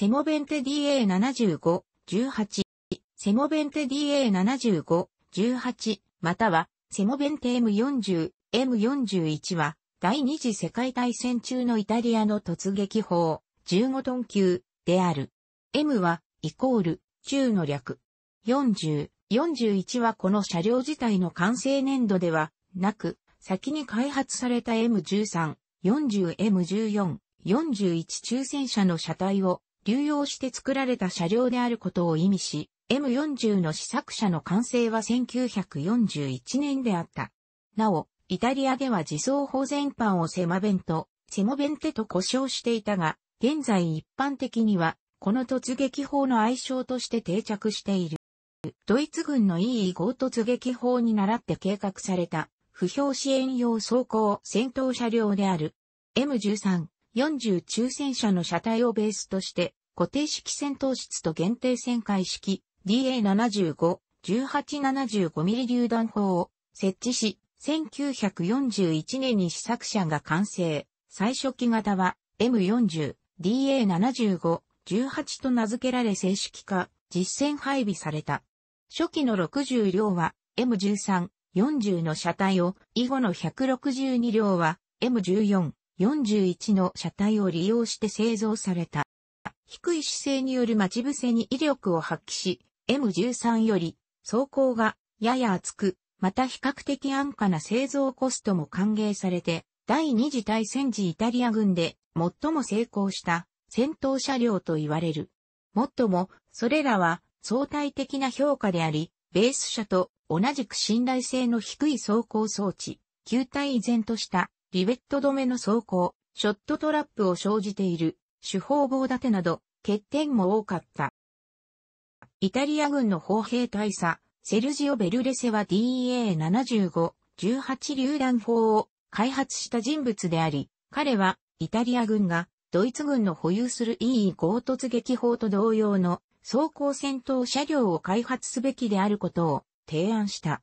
セモベンテ DA75、18、セモベンテ DA75、18、または、セモベンテ M40、M41 は、第二次世界大戦中のイタリアの突撃砲、15トン級である。M は、イコール、中の略。40、41はこの車両自体の完成年度では、なく、先に開発された M13、40M14、41中戦車の車体を流用して作られた車両であることを意味し、M40 の試作車の完成は1941年であった。なお、イタリアでは自走砲全般をセマベント、セモベンテと呼称していたが、現在一般的には、この突撃砲の愛称として定着している。ドイツ軍の EE5 突撃砲に倣って計画された、不評支援用装甲戦闘車両である。M13、40中戦車の車体をベースとして、固定式戦闘室と限定旋回式 DA75、1875mm 榴弾砲を設置し、1941年に試作車が完成。最初期型は M40、DA75、18と名付けられ正式化、実戦配備された。初期の60両は M13、40の車体を、以後の162両は M14、41の車体を利用して製造された。低い姿勢による待ち伏せに威力を発揮し、M13 より走行がやや厚く、また比較的安価な製造コストも歓迎されて、第二次大戦時イタリア軍で最も成功した戦闘車両と言われる。もっとも、それらは相対的な評価であり、ベース車と同じく信頼性の低い走行装置、球体依然としたリベット止めの走行、ショットトラップを生じている、手法棒立てなど、欠点も多かった。イタリア軍の砲兵大佐、セルジオ・ベルレセは DEA75、18榴弾砲を開発した人物であり、彼はイタリア軍がドイツ軍の保有する EE5 突撃砲と同様の装甲戦闘車両を開発すべきであることを提案した。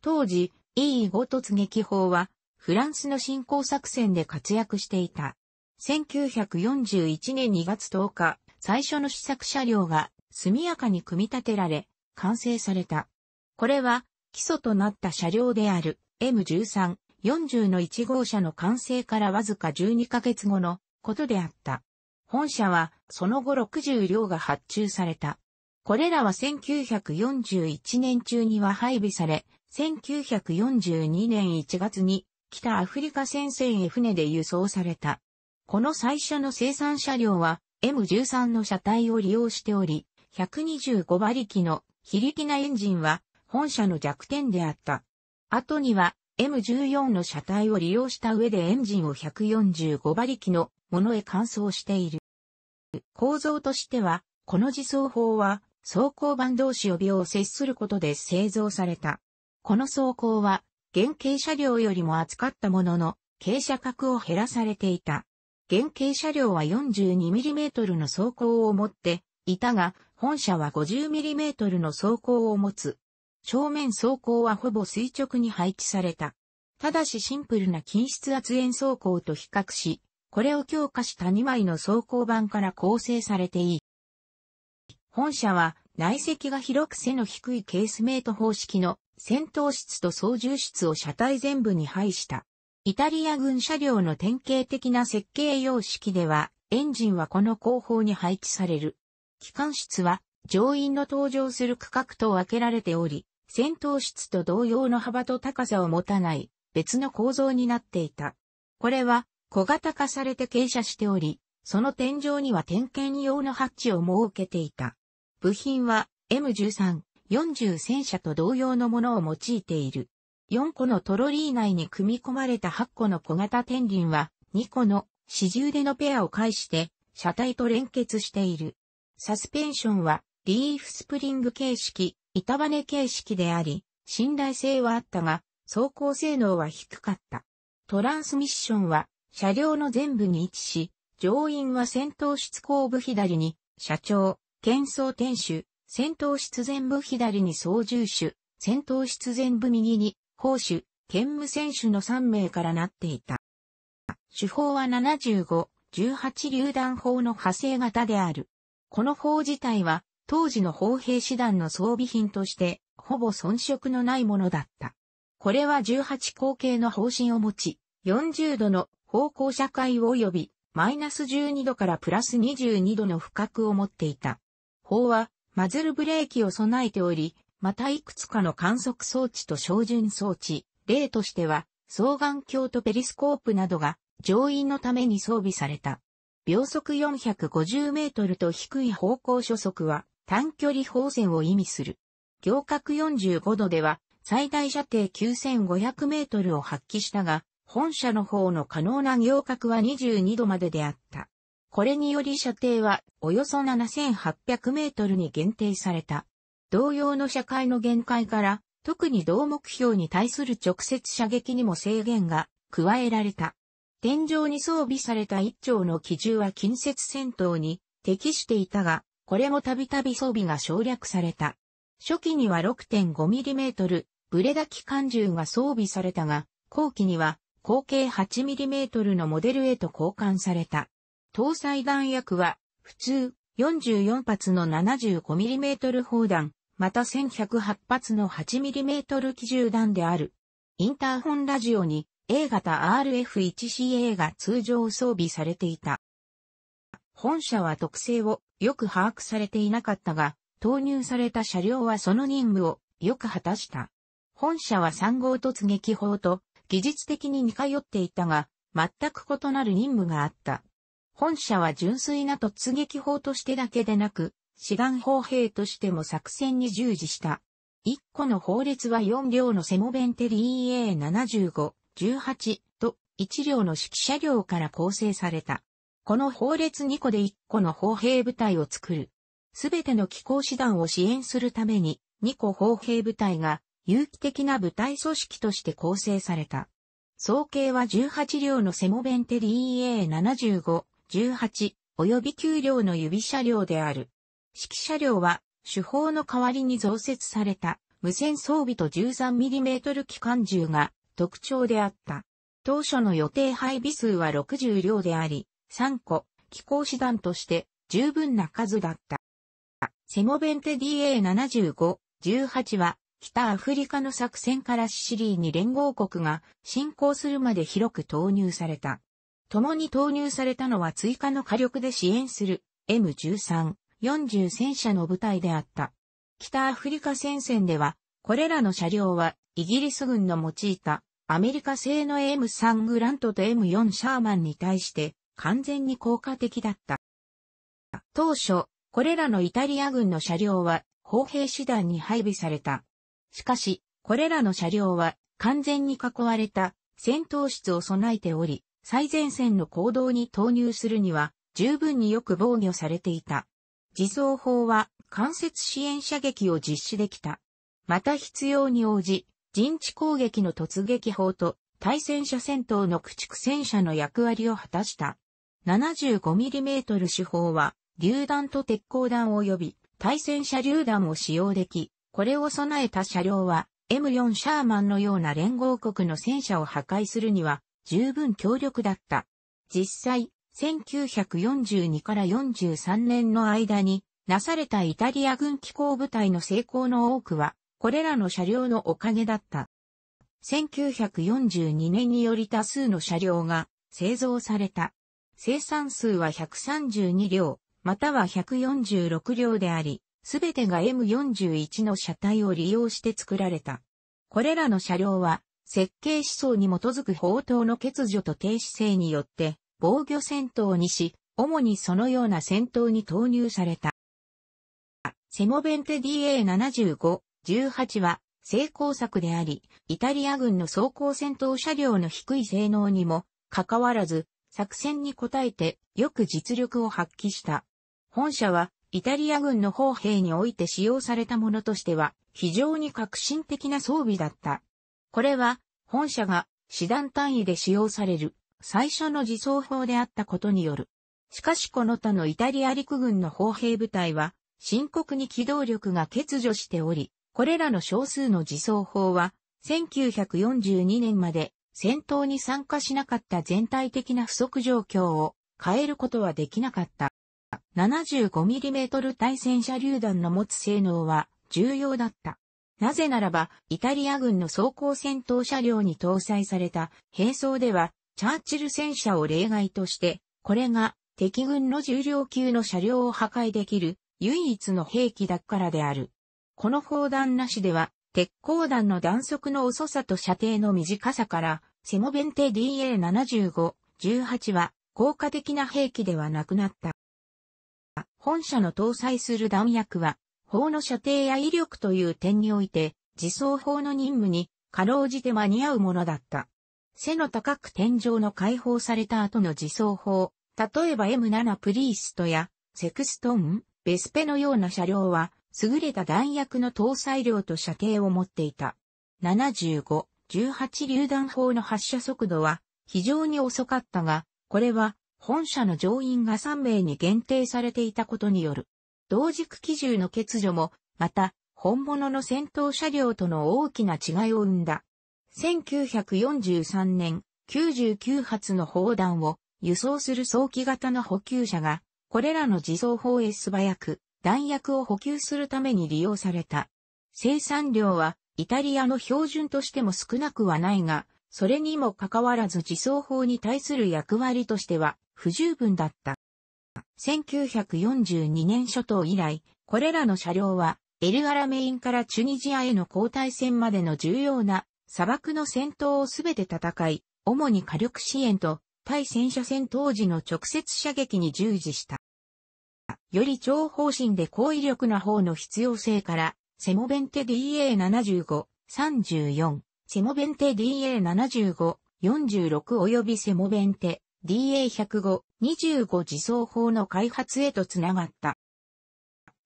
当時 EE5 突撃砲はフランスの侵攻作戦で活躍していた。1941年2月10日、最初の試作車両が速やかに組み立てられ、完成された。これは基礎となった車両である M13、40の1号車の完成からわずか12ヶ月後のことであった。本社はその後60両が発注された。これらは1941年中には配備され、1942年1月に北アフリカ戦線へ船で輸送された。この最初の生産車両は M13 の車体を利用しており、125馬力の非力なエンジンは本社の弱点であった。後には M14 の車体を利用した上でエンジンを145馬力のものへ換装している。構造としては、この自走法は装甲板同士を秒接することで製造された。この走行は原型車両よりも厚かったものの、傾斜角を減らされていた。原型車両は 42mm の走行を持っていたが、本車は 50mm の走行を持つ。正面走行はほぼ垂直に配置された。ただしシンプルな均質圧延走行と比較し、これを強化した2枚の走行板から構成されていい。本車は内積が広く背の低いケースメイト方式の戦闘室と操縦室を車体全部に配した。イタリア軍車両の典型的な設計様式では、エンジンはこの後方に配置される。機関室は、乗員の搭乗する区画と分けられており、戦闘室と同様の幅と高さを持たない別の構造になっていた。これは小型化されて傾斜しており、その天井には点検用のハッチを設けていた。部品は M13、40戦車と同様のものを用いている。4個のトロリー内に組み込まれた8個の小型天輪は、2個の四重でのペアを介して、車体と連結している。サスペンションは、リーフスプリング形式、板羽形式であり、信頼性はあったが、走行性能は低かった。トランスミッションは、車両の全部に位置し、乗員は先頭出後部左に、社長、喧装店主、戦闘室前部左に操縦手、戦闘室前部右に、砲手、兼務選手の3名からなっていた。手法は75、18榴弾砲の派生型である。この砲自体は、当時の砲兵師団の装備品として、ほぼ遜色のないものだった。これは18口径の方針を持ち、40度の方向社会及び、マイナス12度からプラス22度の不覚を持っていた。砲は、マズルブレーキを備えており、またいくつかの観測装置と照準装置、例としては、双眼鏡とペリスコープなどが乗員のために装備された。秒速450メートルと低い方向初速は短距離方線を意味する。行角45度では最大射程9500メートルを発揮したが、本社の方の可能な行角は22度までであった。これにより射程はおよそ7800メートルに限定された。同様の射界の限界から特に同目標に対する直接射撃にも制限が加えられた。天井に装備された一丁の機銃は近接戦闘に適していたが、これもたびたび装備が省略された。初期には 6.5mm ブレダ機関銃が装備されたが、後期には口径 8mm のモデルへと交換された。搭載弾薬は、普通、44発の 75mm 砲弾、また1108発の 8mm 機銃弾である。インターホンラジオに A 型 RF1CA が通常装備されていた。本社は特性をよく把握されていなかったが、投入された車両はその任務をよく果たした。本社は3号突撃砲と技術的に似通っていたが、全く異なる任務があった。本社は純粋な突撃砲としてだけでなく、志願砲兵としても作戦に従事した。1個の砲列は4両のセモベンテリ EA75、18と1両の指揮車両から構成された。この法列2個で1個の砲兵部隊を作る。すべての機構師団を支援するために、2個砲兵部隊が有機的な部隊組織として構成された。総計は18両のセモベンテリ EA75、18、及び9両の指車両である。指揮車両は、主砲の代わりに増設された、無線装備と 13mm 機関銃が特徴であった。当初の予定配備数は60両であり、3個、機構手段として十分な数だった。セモベンテ DA75、18は、北アフリカの作戦からシシリーに連合国が侵攻するまで広く投入された。共に投入されたのは追加の火力で支援する M13、40戦車の部隊であった。北アフリカ戦線では、これらの車両はイギリス軍の用いたアメリカ製の M3 グラントと M4 シャーマンに対して完全に効果的だった。当初、これらのイタリア軍の車両は砲兵師団に配備された。しかし、これらの車両は完全に囲われた戦闘室を備えており、最前線の行動に投入するには十分によく防御されていた。自走砲は間接支援射撃を実施できた。また必要に応じ、陣地攻撃の突撃砲と対戦車戦闘の駆逐戦車の役割を果たした。75mm 手砲は、榴弾と鉄鋼弾及び、対戦車榴弾を使用でき、これを備えた車両は、M4 シャーマンのような連合国の戦車を破壊するには、十分強力だった。実際、1942から43年の間になされたイタリア軍機構部隊の成功の多くは、これらの車両のおかげだった。1942年により多数の車両が製造された。生産数は132両、または146両であり、すべてが M41 の車体を利用して作られた。これらの車両は設計思想に基づく砲塔の欠如と停止性によって防御戦闘にし、主にそのような戦闘に投入された。セモベンテ DA75、18は成功作であり、イタリア軍の装甲戦闘車両の低い性能にも、かかわらず、作戦に応えて、よく実力を発揮した。本社は、イタリア軍の砲兵において使用されたものとしては、非常に革新的な装備だった。これは、本社が、師団単位で使用される、最初の自走砲であったことによる。しかしこの他のイタリア陸軍の砲兵部隊は、深刻に機動力が欠如しており、これらの少数の自走砲は、1942年まで戦闘に参加しなかった全体的な不足状況を変えることはできなかった。75mm 対戦車榴弾の持つ性能は重要だった。なぜならば、イタリア軍の装甲戦闘車両に搭載された兵装では、チャーチル戦車を例外として、これが敵軍の重量級の車両を破壊できる唯一の兵器だからである。この砲弾なしでは、鉄鋼弾の弾速の遅さと射程の短さから、セモベンテ DA75、18は効果的な兵器ではなくなった。本社の搭載する弾薬は法の射程や威力という点において、自走法の任務に、かろうじて間に合うものだった。背の高く天井の解放された後の自走法、例えば M7 プリーストや、セクストン、ベスペのような車両は、優れた弾薬の搭載量と射程を持っていた。75、18榴弾砲の発射速度は非常に遅かったが、これは本社の乗員が3名に限定されていたことによる。同軸機銃の欠如も、また、本物の戦闘車両との大きな違いを生んだ。1943年、99発の砲弾を輸送する早期型の補給車が、これらの自走砲へ素早く弾薬を補給するために利用された。生産量はイタリアの標準としても少なくはないが、それにもかかわらず自走砲に対する役割としては不十分だった。1942年初頭以来、これらの車両は、エルアラメインからチュニジアへの交代戦までの重要な砂漠の戦闘をすべて戦い、主に火力支援と対戦車戦当時の直接射撃に従事した。より長方針で高威力な方の必要性から、セモベンテ DA75、34、セモベンテ DA75、46及びセモベンテ DA105、25自走法の開発へとつながった。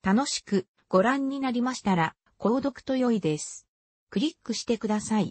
楽しくご覧になりましたら、購読と良いです。クリックしてください。